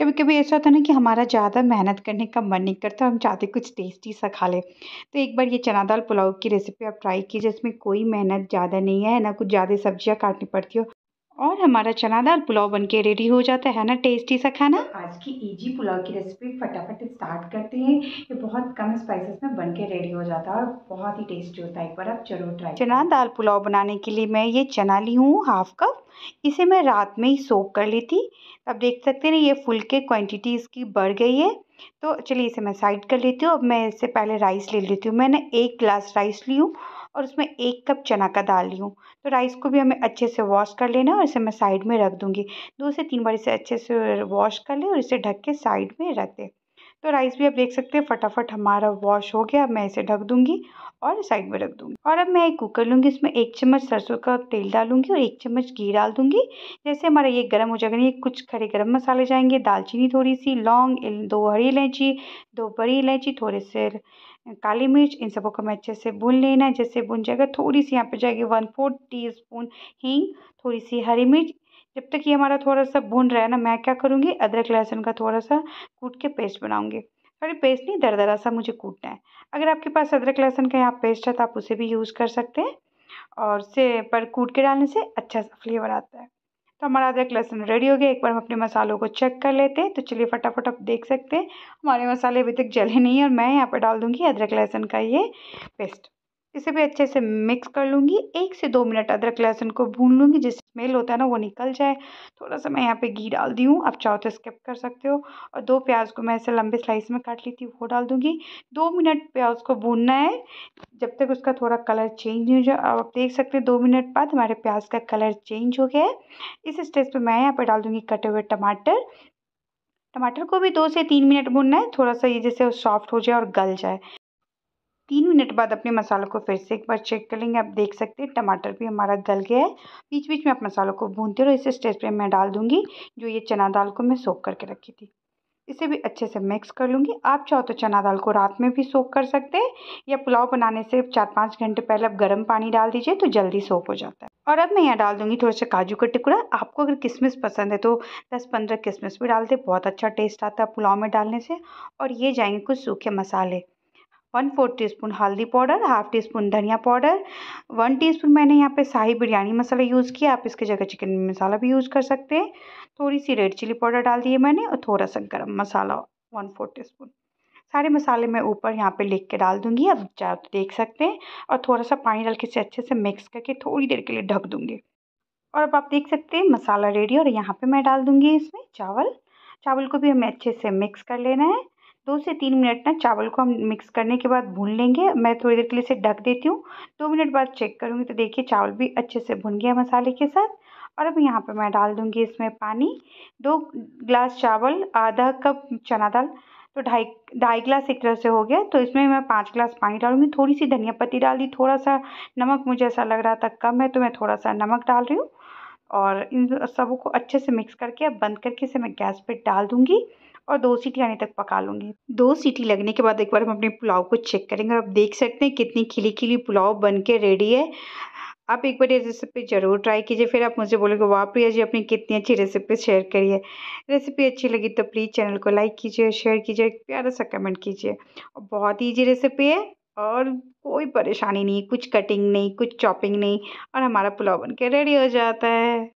कभी कभी ऐसा होता है ना कि हमारा ज़्यादा मेहनत करने का मन नहीं करता हम चाहते कुछ टेस्टी सा खा लें तो एक बार ये चना दाल पुलाव की रेसिपी आप ट्राई कीजिए इसमें कोई मेहनत ज़्यादा नहीं है ना कुछ ज़्यादा सब्ज़ियाँ काटनी पड़ती हो और हमारा चना दाल पुलाव बन के रेडी हो जाता है ना टेस्टी सा खाना तो आज की इजी पुलाव की रेसिपी फटाफट स्टार्ट करते हैं ये बहुत कम स्पाइसेस में बन के रेडी हो जाता है और बहुत ही टेस्टी होता है एक बार आप जरूर ट्राई चना दाल पुलाव बनाने के लिए मैं ये चना ली हूँ हाफ कप इसे मैं रात में ही सोप कर ली थी अब देख सकते हैं ये फुल के क्वान्टिटी इसकी बढ़ गई है तो चलिए इसे मैं साइड कर लेती हूँ अब मैं इससे पहले राइस ले लेती हूँ मैंने एक गिलास राइस ली हूँ और उसमें एक कप चना का डाल ली हूँ तो राइस को भी हमें अच्छे से वॉश कर लेना और इसे मैं साइड में रख दूँगी दो से तीन बार इसे अच्छे से वॉश कर लें और इसे ढक के साइड में रख दें तो राइस भी आप देख सकते हैं फटाफट हमारा वॉश हो गया मैं इसे ढक दूंगी और साइड में रख दूंगी और अब मैं एक कुकर लूँगी इसमें एक चम्मच सरसों का तेल डालूंगी और एक चम्मच घी डाल दूंगी जैसे हमारा ये गर्म हो जाएगा ये कुछ खड़े गर्म मसाले जाएंगे दालचीनी थोड़ी सी लौंग दो हरी इलायची दो बड़ी इलायची थोड़े से काली मिर्च इन सबों को मैं अच्छे से भून लेना है जैसे भून जाएगा थोड़ी सी यहाँ पे जाएगी वन फोर्थ टी स्पून हींग थोड़ी सी हरी मिर्च जब तक ये हमारा थोड़ा सा भून रहा है ना मैं क्या करूँगी अदरक लहसुन का थोड़ा सा कूट के पेस्ट बनाऊँगी सॉरी पेस्ट नहीं दरदरा सा मुझे कूटना है अगर आपके पास अदरक लहसुन का यहाँ पेस्ट है तो आप उसे भी यूज़ कर सकते हैं और से पर कूट के डालने से अच्छा सा फ्लेवर आता है तो हमारा अदरक लहसुन रेडी हो गया एक बार हम अपने मसालों को चेक कर लेते हैं तो चलिए फटाफट आप देख सकते हैं हमारे मसाले अभी तक जले नहीं और मैं यहाँ पर डाल दूँगी अदरक लहसुन का ये पेस्ट इसे भी अच्छे से मिक्स कर लूँगी एक से दो मिनट अदरक लहसुन को भून लूँगी जिससे स्मेल होता है ना वो निकल जाए थोड़ा सा मैं यहाँ पे घी डाल दी हूँ आप चाहो तो स्किप कर सकते हो और दो प्याज को मैं ऐसे लंबे स्लाइस में काट ली थी वो डाल दूँगी दो मिनट प्याज को भूनना है जब तक उसका थोड़ा कलर चेंज नहीं हो जाए आप देख सकते हैं दो मिनट बाद हमारे प्याज का कलर चेंज हो गया है इस स्टेज पर मैं यहाँ पर डाल दूँगी कटे हुए टमाटर टमाटर को भी दो से तीन मिनट भूनना है थोड़ा सा ये जैसे सॉफ्ट हो जाए और गल जाए तीन मिनट बाद अपने मसालों को फिर से एक बार चेक कर लेंगे आप देख सकते हैं टमाटर भी हमारा गल गया है बीच बीच में आप मसालों को भूनते रहो इसे स्टेज पे मैं डाल दूँगी जो ये चना दाल को मैं सोख करके रखी थी इसे भी अच्छे से मिक्स कर लूँगी आप चाहो तो चना दाल को रात में भी सोख कर सकते हैं या पुलाव बनाने से चार पाँच घंटे पहले आप गर्म पानी डाल दीजिए तो जल्दी सोख हो जाता है और अब मैं यहाँ डाल दूँगी थोड़ा सा काजू का टुकड़ा आपको अगर किशमिश पसंद है तो दस पंद्रह किशमिश भी डाल दें बहुत अच्छा टेस्ट आता है पुलाव में डालने से और ये जाएंगे कुछ सूखे मसाले वन फोर्थ टी स्पून हल्दी पाउडर हाफ टी स्पून धनिया पाउडर वन टी स्पून मैंने यहाँ पे शाही बिरयानी मसाला यूज़ किया आप इसकी जगह चिकन मसाला भी यूज़ कर सकते हैं थोड़ी सी रेड चिली पाउडर डाल दिए मैंने और थोड़ा सा गर्म मसाला वन फोर्थ टी स्पून सारे मसाले मैं ऊपर यहाँ पे लिख के डाल दूँगी आप चाहे तो देख सकते हैं और थोड़ा सा पानी डाल के इसे अच्छे से मिक्स करके थोड़ी देर के लिए ढक दूँगी और अब आप देख सकते हैं मसाला रेडी और यहाँ पे मैं डाल दूँगी इसमें चावल चावल को भी हमें अच्छे से मिक्स कर लेना है दो से तीन मिनट ना चावल को हम मिक्स करने के बाद भून लेंगे मैं थोड़ी देर के लिए इसे ढक देती हूँ दो मिनट बाद चेक करूँगी तो देखिए चावल भी अच्छे से भुन गया मसाले के साथ और अब यहाँ पर मैं डाल दूँगी इसमें पानी दो ग्लास चावल आधा कप चना दाल तो ढाई ढाई ग्लास एक तरह से हो गया तो इसमें मैं पाँच ग्लास पानी डालूंगी थोड़ी सी धनिया पत्ती डाल दी थोड़ा सा नमक मुझे ऐसा लग रहा था कम है तो मैं थोड़ा सा नमक डाल रही हूँ और इन सबों को अच्छे से मिक्स करके अब बंद करके इसे मैं गैस पे डाल दूँगी और दो सीटी आने तक पका लूँगी दो सीटी लगने के बाद एक बार हम अपने पुलाव को चेक करेंगे आप देख सकते हैं कितनी खिली खिली पुलाव बन के रेडी है आप एक बार ये रेसिपी ज़रूर ट्राई कीजिए फिर आप मुझे बोलोगे वाह प्रिया जी अपनी कितनी अच्छी रेसिपी शेयर करिए रेसिपी अच्छी लगी तो प्लीज़ चैनल को लाइक कीजिए शेयर कीजिए प्यारा सा कमेंट कीजिए और बहुत ईजी रेसिपी है और कोई परेशानी नहीं कुछ कटिंग नहीं कुछ चॉपिंग नहीं और हमारा पुलाव बन के रेडी हो जाता है